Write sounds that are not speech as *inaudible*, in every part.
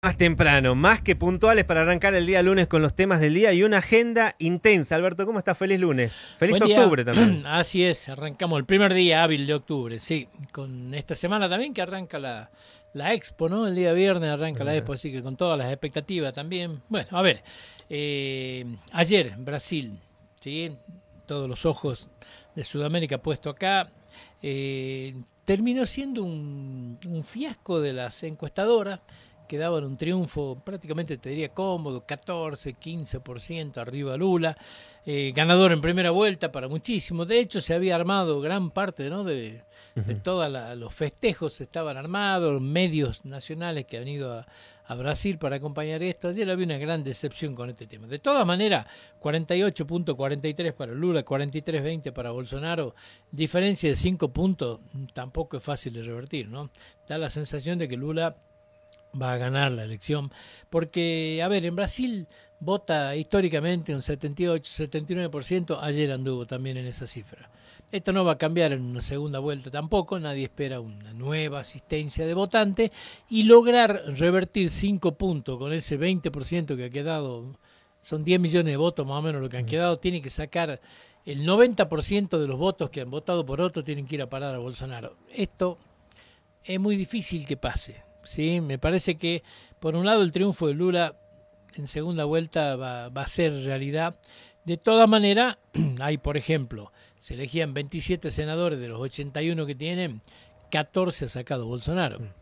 Más temprano, más que puntuales para arrancar el día lunes con los temas del día y una agenda intensa. Alberto, ¿cómo estás? Feliz lunes. Feliz octubre también. *clears throat* Así es, arrancamos el primer día hábil de octubre, sí. Con esta semana también que arranca la, la expo, ¿no? El día viernes arranca la expo, así que con todas las expectativas también. Bueno, a ver, eh, ayer Brasil, ¿sí? Todos los ojos de Sudamérica puesto acá. Eh, terminó siendo un fiasco de las encuestadoras quedaban un triunfo prácticamente, te diría cómodo, 14, 15% arriba Lula, eh, ganador en primera vuelta para muchísimo. De hecho, se había armado gran parte de, todos los festejos, estaban armados, medios nacionales que han ido a, a Brasil para acompañar esto. Ayer había una gran decepción con este tema. De todas maneras, 48.43 para Lula, 43.20 para Bolsonaro, diferencia de 5 puntos tampoco es fácil de revertir, ¿no? Da la sensación de que Lula va a ganar la elección. Porque, a ver, en Brasil vota históricamente un 78-79%, ayer anduvo también en esa cifra. Esto no va a cambiar en una segunda vuelta tampoco, nadie espera una nueva asistencia de votante y lograr revertir 5 puntos con ese 20% que ha quedado, son 10 millones de votos más o menos lo que han mm. quedado, tiene que sacar el 90% de los votos que han votado por otro, tienen que ir a parar a Bolsonaro. Esto es muy difícil que pase. ¿sí? Me parece que, por un lado, el triunfo de Lula en segunda vuelta va, a ser realidad. De todas maneras, *clears throat* hay, por ejemplo, se elegían 27 senadores de los 81 que tienen, 14 ha sacado Bolsonaro. Mm.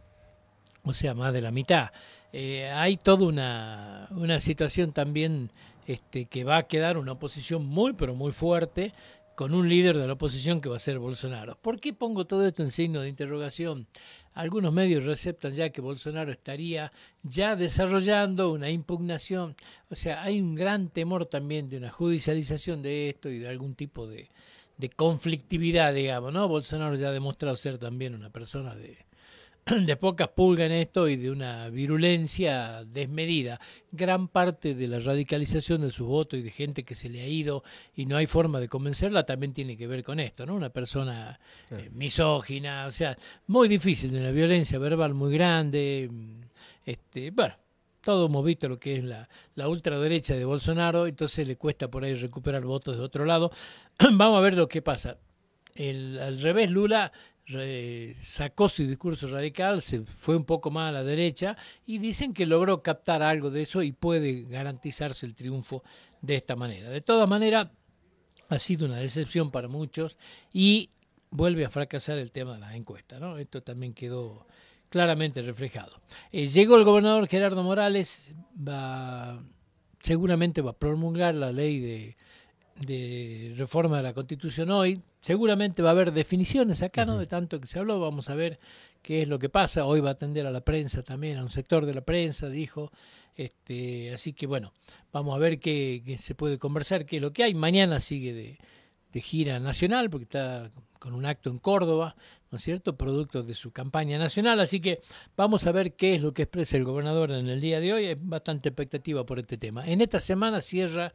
O sea, más de la mitad. Eh, hay toda una, una situación también este, que va a quedar una oposición muy, pero muy fuerte con un líder de la oposición que va a ser Bolsonaro. ¿Por qué pongo todo esto en signo de interrogación? Algunos medios receptan ya que Bolsonaro estaría ya desarrollando una impugnación. O sea, hay un gran temor también de una judicialización de esto y de algún tipo de, de conflictividad, digamos, ¿no? Bolsonaro ya ha demostrado ser también una persona de, de pocas pulgas en esto y de una virulencia desmedida. Gran parte de la radicalización de sus votos y de gente que se le ha ido y no hay forma de convencerla también tiene que ver con esto, ¿no? Una persona eh, misógina, o sea, muy difícil, de una violencia verbal muy grande. Mm, este, bueno, todo hemos lo que es la, la, ultraderecha de Bolsonaro, entonces le cuesta por ahí recuperar votos de otro lado. *clears throat* Vamos a ver lo que pasa. al revés, Lula sacó su discurso radical, se fue un poco más a la derecha y dicen que logró captar algo de eso y puede garantizarse el triunfo de esta manera. De todas maneras, ha sido una decepción para muchos y vuelve a fracasar el tema de la encuesta. Esto también quedó claramente reflejado. Eh, llegó el gobernador Gerardo Morales, va, seguramente va a promulgar la ley de de reforma de la Constitución hoy. Seguramente va a haber definiciones acá, ¿no? De tanto que se habló, vamos a ver qué es lo que pasa. Hoy va a atender a la prensa también, a un sector de la prensa, dijo. Este, así que bueno, vamos a ver qué, se puede conversar, qué es lo que hay. Mañana sigue de, de gira nacional, porque está con un acto en Córdoba, ¿no es cierto?, producto de su campaña nacional. Así que vamos a ver qué es lo que expresa el gobernador en el día de hoy. es bastante expectativa por este tema. En esta semana cierra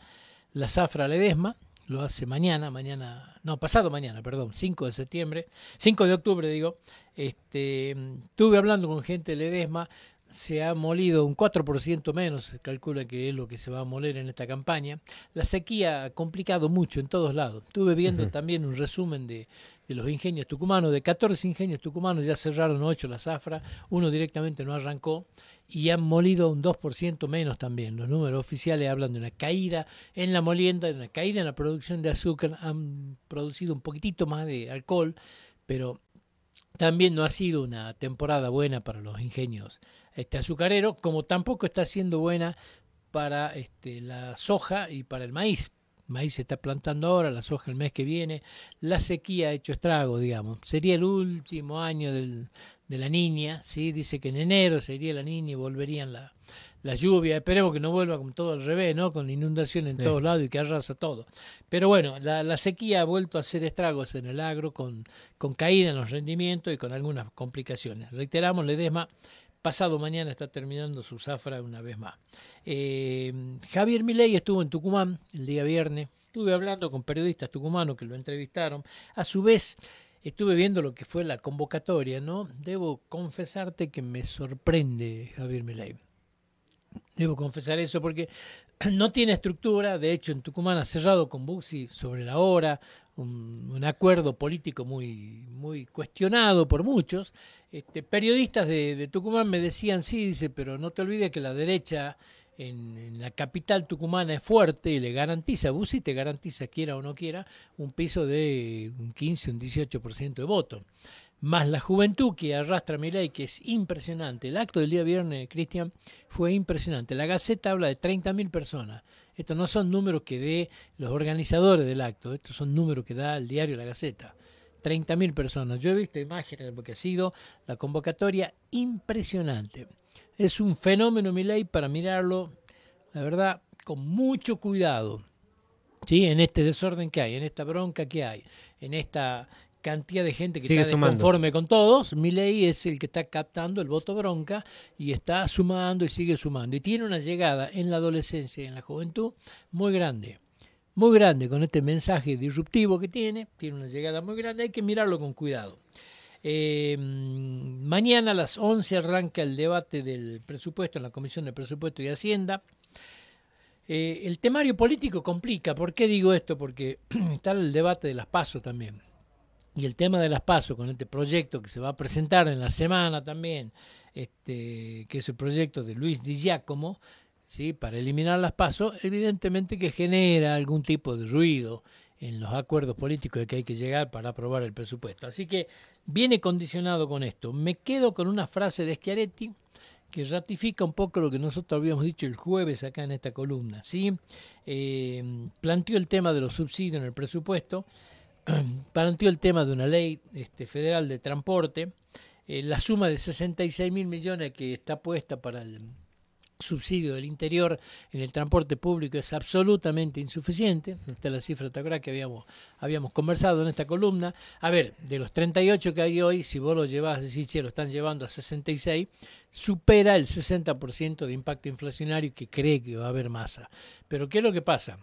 la Zafra Ledesma, lo hace mañana, mañana, no, pasado mañana, perdón, 5 de septiembre, 5 de octubre digo, este, estuve hablando con gente de Ledesma, se ha molido un 4% menos, calcula que es lo que se va a moler en esta campaña. La sequía ha complicado mucho en todos lados. Estuve viendo también un resumen de, de, los ingenios tucumanos, de 14 ingenios tucumanos ya cerraron 8 la zafra, uno directamente no arrancó y han molido un 2% menos también. Los números oficiales hablan de una caída en la molienda, de una caída en la producción de azúcar, han producido un poquitito más de alcohol, pero también no ha sido una temporada buena para los ingenios este, azucarero como tampoco está siendo buena para este, la soja y para el maíz. maíz se está plantando ahora, la soja el mes que viene. La sequía ha hecho estrago, digamos. Sería el último año del, de la niña, ¿sí? dice que en enero se iría la niña y volverían la, la lluvia, esperemos que no vuelva con todo al revés, ¿no? con inundación en todos lados y que arrasa todo. Pero bueno, la, sequía ha vuelto a hacer estragos en el agro con, con caída en los rendimientos y con algunas complicaciones. Reiteramos, Ledesma, pasado mañana está terminando su zafra una vez más. Eh, Javier Milei estuvo en Tucumán el día viernes, estuve hablando con periodistas tucumanos que lo entrevistaron. A su vez, Estuve viendo lo que fue la convocatoria, ¿no? Debo confesarte que me sorprende Javier Milei. Debo confesar eso porque *clears throat* no tiene estructura, de hecho en Tucumán ha cerrado con Buxi sobre la hora, un, acuerdo político muy, muy cuestionado por muchos. Este, periodistas de, de Tucumán me decían, sí, dice, pero no te olvides que la derecha en, la capital tucumana es fuerte y le garantiza, Bussi te garantiza, quiera o no quiera, un piso de un 15, un 18% de voto. Más la juventud que arrastra Milei, que es impresionante. El acto del día viernes, Cristian, fue impresionante. La Gaceta habla de 30.000 personas. Estos no son números que dé los organizadores del acto, estos son números que da el diario La Gaceta. 30.000 personas. Yo he visto imágenes porque ha sido la convocatoria impresionante. Es un fenómeno, ley, para mirarlo, la verdad, con mucho cuidado. ¿sí? En este desorden que hay, en esta bronca que hay, en esta cantidad de gente que está conforme con todos, Milei es el que está captando el voto bronca y está sumando y sigue sumando. Y tiene una llegada en la adolescencia y en la juventud muy grande muy grande con este mensaje disruptivo que tiene, tiene una llegada muy grande, hay que mirarlo con cuidado. Eh, mm, mañana a las 11 arranca el debate del presupuesto en la Comisión de Presupuesto y Hacienda. Eh, el temario político complica. ¿Por qué digo esto? Porque *clears throat* está el debate de las pasos también. Y el tema de las pasos con este proyecto que se va a presentar en la semana también, este, que es el proyecto de Luis Di Giacomo, ¿sí? para eliminar las pasos, evidentemente que genera algún tipo de ruido en los acuerdos políticos de que hay que llegar para aprobar el presupuesto. Así que viene condicionado con esto. Me quedo con una frase de Schiaretti que ratifica un poco lo que nosotros habíamos dicho el jueves acá en esta columna. ¿sí? Eh, planteó el tema de los subsidios en el presupuesto, *clears throat* planteó el tema de una ley este, federal de transporte, eh, la suma de 66 mil millones que está puesta para el subsidio del interior en el transporte público es absolutamente insuficiente. Esta es la cifra, ¿te que habíamos, habíamos conversado en esta columna? A ver, de los 38 que hay hoy, si vos lo llevas, decís, che, lo están llevando a 66, supera el 60% de impacto inflacionario que cree que va a haber masa. Pero ¿qué es lo que pasa?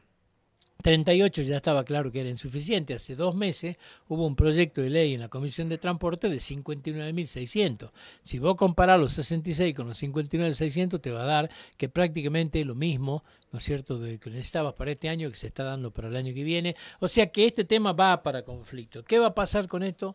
38 ya estaba claro que era insuficiente. Hace dos meses hubo un proyecto de ley en la Comisión de Transporte de 59.600. Si vos comparás los 66 con los 59.600, te va a dar que prácticamente lo mismo, ¿no es cierto?, de que necesitabas para este año que se está dando para el año que viene. O sea que este tema va para conflicto. ¿Qué va a pasar con esto?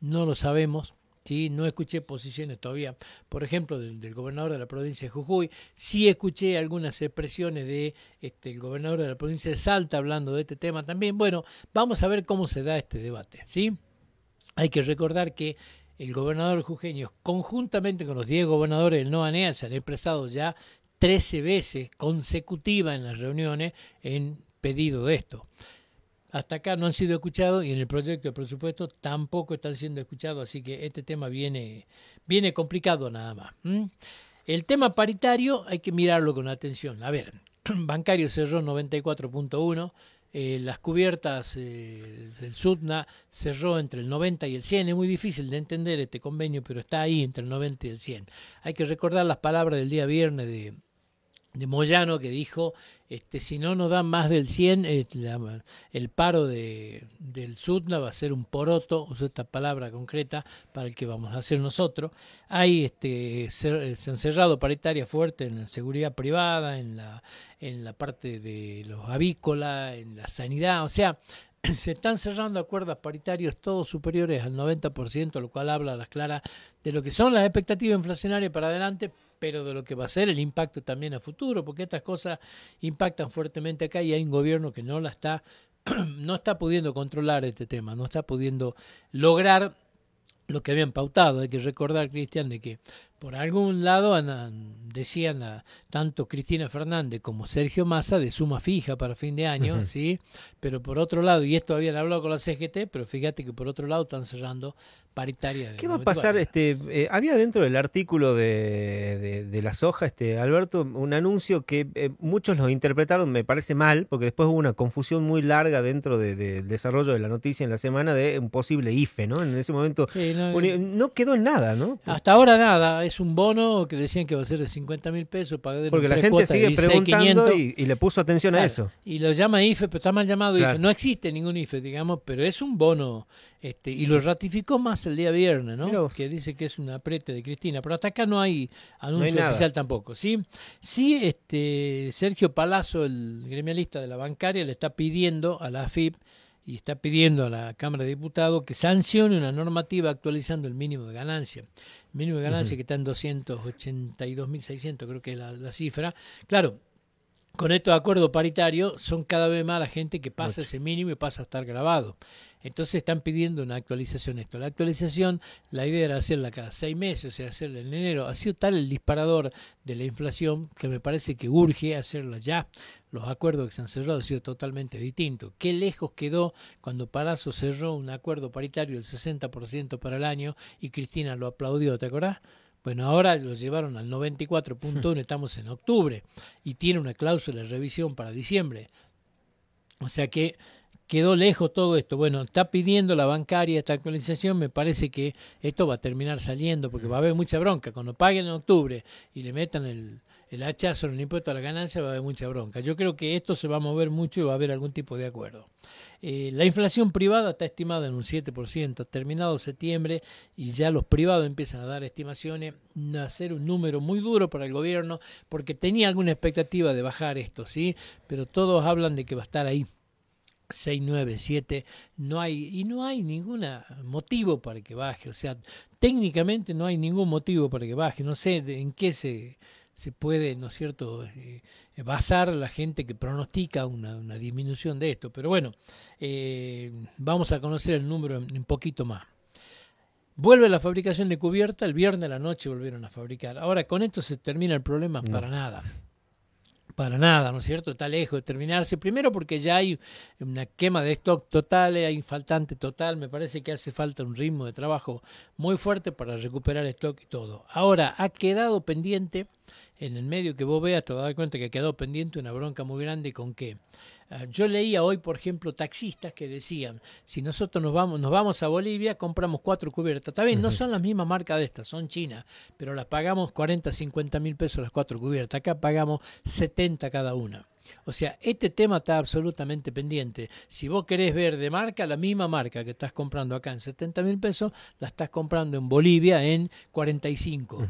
No lo sabemos. Sí, no escuché posiciones todavía, por ejemplo, del, gobernador de la provincia de Jujuy. Sí escuché algunas expresiones de este, el gobernador de la provincia de Salta hablando de este tema también. Bueno, vamos a ver cómo se da este debate, ¿sí? Hay que recordar que el gobernador jujeño, conjuntamente con los 10 gobernadores del NOANEA, se han expresado ya 13 veces consecutivas en las reuniones en pedido de esto hasta acá no han sido escuchados y en el proyecto de presupuesto tampoco están siendo escuchados, así que este tema viene, viene complicado nada más. El tema paritario hay que mirarlo con atención. A ver, *clears throat* bancario cerró 94.1. Eh, las cubiertas eh, del SUDNA cerró entre el 90 y el 100. Es muy difícil de entender este convenio, pero está ahí entre el 90 y el 100. Hay que recordar las palabras del día viernes de, de Moyano que dijo, este, si no nos dan más del 100, eh, el paro de, del SUTNA va a ser un poroto, uso esta palabra concreta, para el que vamos a hacer nosotros. Hay este, eh, se, paritaria fuerte en la seguridad privada, en la, en la parte de los avícolas, en la sanidad, o sea, *clears throat* se están cerrando acuerdos paritarios todos superiores al 90%, lo cual habla a las claras de lo que son las expectativas inflacionarias para adelante, pero de lo que va a ser el impacto también a futuro, porque estas cosas impactan fuertemente acá y hay un gobierno que no la está *clears throat* no está pudiendo controlar este tema, no está pudiendo lograr lo que habían pautado. Hay que recordar, Cristian, de que por algún lado decían tanto Cristina Fernández como Sergio Massa de suma fija para fin de año, ¿sí? Pero por otro lado, y esto habían hablado con la CGT, pero fíjate que por otro lado están cerrando paritaria. ¿Qué va a pasar? Este, eh, había dentro del artículo de, de, la soja, este, Alberto, un anuncio que eh, muchos lo interpretaron, me parece mal, porque después hubo una confusión muy larga dentro del desarrollo de la noticia en la semana de un posible IFE, ¿no? En ese momento eh, no, quedó en nada, ¿no? Hasta ahora nada, es un bono que decían que va a ser de 50 mil pesos. Pagar Porque la gente sigue preguntando y, le puso atención a eso. Y lo llama IFE, pero está mal llamado IFE. No existe ningún IFE, digamos, pero es un bono. Este, y lo ratificó más el día viernes, ¿no? Que dice que es una aprete de Cristina. Pero hasta acá no hay anuncio oficial tampoco. Sí, sí este, Sergio Palazo el gremialista de la bancaria, le está pidiendo a la AFIP y está pidiendo a la Cámara de Diputados que sancione una normativa actualizando el mínimo de ganancia. El mínimo de ganancia que está en 282.600, creo que es la, cifra. Claro, con estos acuerdos paritarios son cada vez más la gente que pasa ese mínimo y pasa a estar grabado. Entonces están pidiendo una actualización esto. La actualización, la idea era hacerla cada seis meses, o sea, hacerla en enero. Ha sido tal el disparador de la inflación que me parece que urge hacerla ya. Los acuerdos que se han cerrado han sido totalmente distintos. Qué lejos quedó cuando parazo cerró un acuerdo paritario del 60% para el año y Cristina lo aplaudió, ¿te acordás? Bueno, ahora lo llevaron al 94.1, estamos en octubre y tiene una cláusula de revisión para diciembre. O sea que quedó lejos todo esto. Bueno, está pidiendo la bancaria esta actualización, me parece que esto va a terminar saliendo, porque va a haber mucha bronca. Cuando paguen en octubre y le metan el, el hachazo en el impuesto a la ganancia, va a haber mucha bronca. Yo creo que esto se va a mover mucho y va a haber algún tipo de acuerdo. Eh, la inflación privada está estimada en un 7%, terminado septiembre y ya los privados empiezan a dar estimaciones, a ser un número muy duro para el gobierno, porque tenía alguna expectativa de bajar esto, ¿sí? Pero todos hablan de que va a estar ahí 697 no hay y no hay ningún motivo para que baje, o sea, técnicamente no hay ningún motivo para que baje, no sé en qué se, se puede, ¿no es cierto?, eh, basar la gente que pronostica una, disminución de esto, pero bueno, eh, vamos a conocer el número en, poquito más. Vuelve la fabricación de cubierta, el viernes a la noche volvieron a fabricar. Ahora, con esto se termina el problema para nada. Para nada, ¿no es cierto? Está lejos de terminarse. Primero porque ya hay una quema de stock total, hay faltante total. Me parece que hace falta un ritmo de trabajo muy fuerte para recuperar stock y todo. Ahora, ha quedado pendiente en el medio que vos veas, te vas a dar cuenta que ha quedado pendiente una bronca muy grande con qué. Ah, yo leía hoy, por ejemplo, taxistas que decían, si nosotros nos vamos, nos vamos a Bolivia, compramos cuatro cubiertas. También no son las mismas marcas de estas, son chinas, pero las pagamos 40, 50 mil pesos las cuatro cubiertas. Acá pagamos 70 cada una. O sea, este tema está absolutamente pendiente. Si vos querés ver de marca, la misma marca que estás comprando acá en 70 mil pesos, la estás comprando en Bolivia en 45.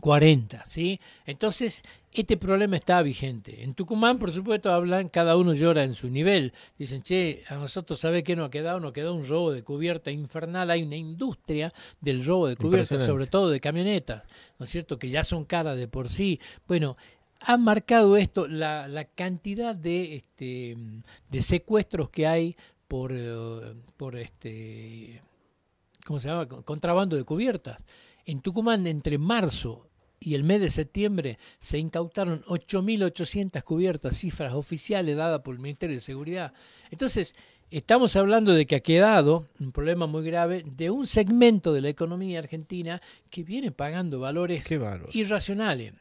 40, ¿sí? Entonces, este problema está vigente. En Tucumán, por supuesto, hablan, cada uno llora en su nivel. Dicen, che, a nosotros, ¿sabe qué nos ha quedado? Nos quedado un robo de cubierta infernal. Hay una industria del robo de cubierta, sobre todo de camionetas, ¿no es cierto? Que ya son caras de por sí. Bueno, ha marcado esto la, la cantidad de, este, de secuestros que hay por, eh, por este, ¿cómo se llama? Contrabando de cubiertas. En Tucumán, entre marzo y el mes de septiembre, se incautaron 8.800 cubiertas, cifras oficiales dadas por el Ministerio de Seguridad. Entonces, Estamos hablando de que ha quedado un problema muy grave de un segmento de la economía argentina que viene pagando valores irracionales.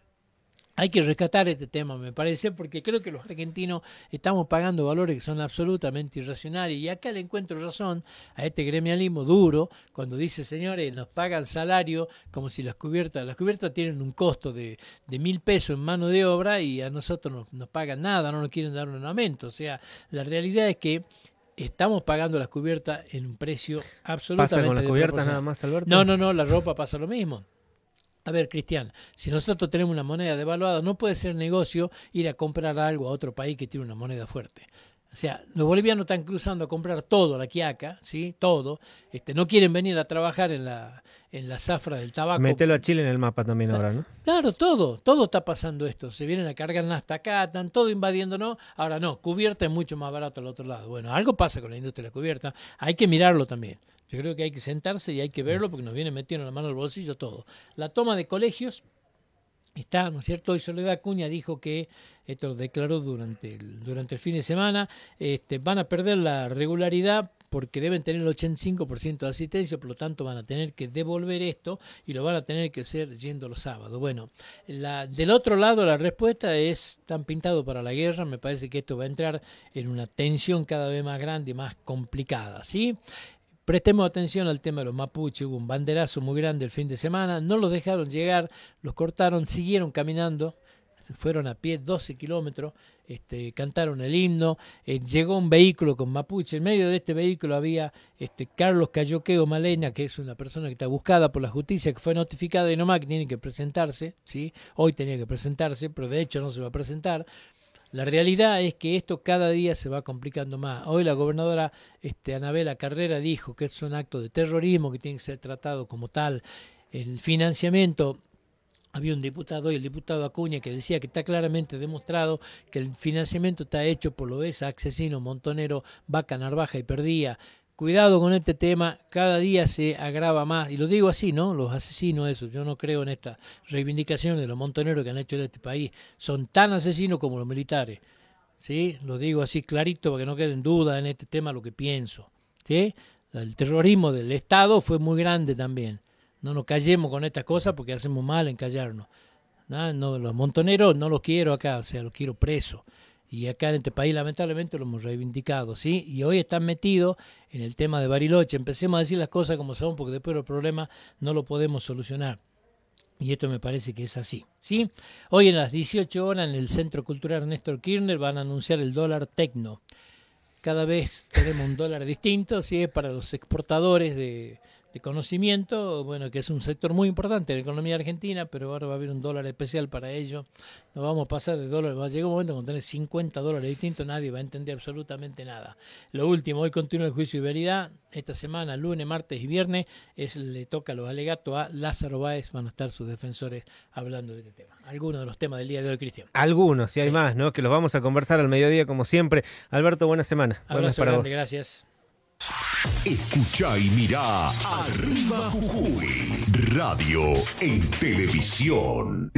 Hay que rescatar este tema, me parece, porque creo que los argentinos estamos pagando valores que son absolutamente irracionales. Y acá le encuentro razón a este gremialismo duro cuando dice, señores, nos pagan salario como si las cubiertas, las cubiertas tienen un costo de, de mil pesos en mano de obra y a nosotros no nos pagan nada, no nos quieren dar un aumento. O sea, la realidad es que estamos pagando las cubiertas en un precio absolutamente. ¿Pasa con las cubiertas nada más, Alberto? No, no, no, la ropa pasa lo mismo. A ver, Cristian, si nosotros tenemos una moneda devaluada, no puede ser negocio ir a comprar algo a otro país que tiene una moneda fuerte. O sea, los bolivianos están cruzando a comprar todo la quiaca, ¿sí? Todo. Este, no quieren venir a trabajar en la, en la zafra del tabaco. Mételo a Chile en el mapa también ahora, ¿no? Claro, todo, todo está pasando esto. Se vienen a cargar hasta acá, están todo invadiéndonos. Ahora no, cubierta es mucho más barato al otro lado. Bueno, algo pasa con la industria de la cubierta. Hay que mirarlo también. Yo creo que hay que sentarse y hay que verlo porque nos viene metiendo la mano al bolsillo todo. La toma de colegios, está, ¿no es cierto? Y Soledad Cuña dijo que, esto lo declaró durante el, durante el fin de semana, este, van a perder la regularidad porque deben tener el 85% de asistencia, por lo tanto van a tener que devolver esto y lo van a tener que hacer yendo los sábados. Bueno, la, del otro lado la respuesta es tan pintado para la guerra, me parece que esto va a entrar en una tensión cada vez más grande y más complicada, ¿sí? Prestemos atención al tema de los mapuches, hubo un banderazo muy grande el fin de semana, no los dejaron llegar, los cortaron, siguieron caminando, fueron a pie 12 kilómetros, este, cantaron el himno, eh, llegó un vehículo con mapuche, en medio de este vehículo había este, Carlos Cayoqueo Malena, que es una persona que está buscada por la justicia, que fue notificada y nomás que tiene que presentarse, ¿sí? hoy tenía que presentarse, pero de hecho no se va a presentar, la realidad es que esto cada día se va complicando más. Hoy la gobernadora este, Anabela Carrera dijo que es un acto de terrorismo que tiene que ser tratado como tal. El financiamiento había un diputado y el diputado Acuña que decía que está claramente demostrado que el financiamiento está hecho por lo es asesino, montonero, vaca, narvaja y perdía. Cuidado con este tema, cada día se agrava más, y lo digo así, ¿no? Los asesinos, eso, yo no creo en esta reivindicación de los montoneros que han hecho de este país, son tan asesinos como los militares, ¿sí? Lo digo así clarito para que no queden dudas en este tema lo que pienso, El terrorismo del Estado fue muy grande también, no nos callemos con estas cosas porque hacemos mal en callarnos, ¿Ah? ¿no? los montoneros no los quiero acá, o sea, los quiero presos y acá en este país lamentablemente lo hemos reivindicado, ¿sí? Y hoy están metidos en el tema de Bariloche. Empecemos a decir las cosas como son, porque después el problema no lo podemos solucionar. Y esto me parece que es así, ¿sí? Hoy en las 18 horas en el Centro Cultural Néstor Kirchner van a anunciar el dólar tecno. Cada vez tenemos un dólar distinto, ¿sí? para los exportadores de, conocimiento, bueno, que es un sector muy importante en la economía argentina, pero ahora va a haber un dólar especial para ello. No vamos a pasar de dólares, va a llegar un momento cuando tener 50 dólares distintos, nadie va a entender absolutamente nada. Lo último, hoy continúa el juicio de veridad, esta semana, lunes, martes y viernes, es, le toca los alegatos a Lázaro Báez, van a estar sus defensores hablando de este tema. Algunos de los temas del día de hoy, Cristian. Algunos, si hay más, ¿no? Que los vamos a conversar al mediodía como siempre. Alberto, buena semana. gracias. Escucha y mira Arriba Jujuy, radio en televisión.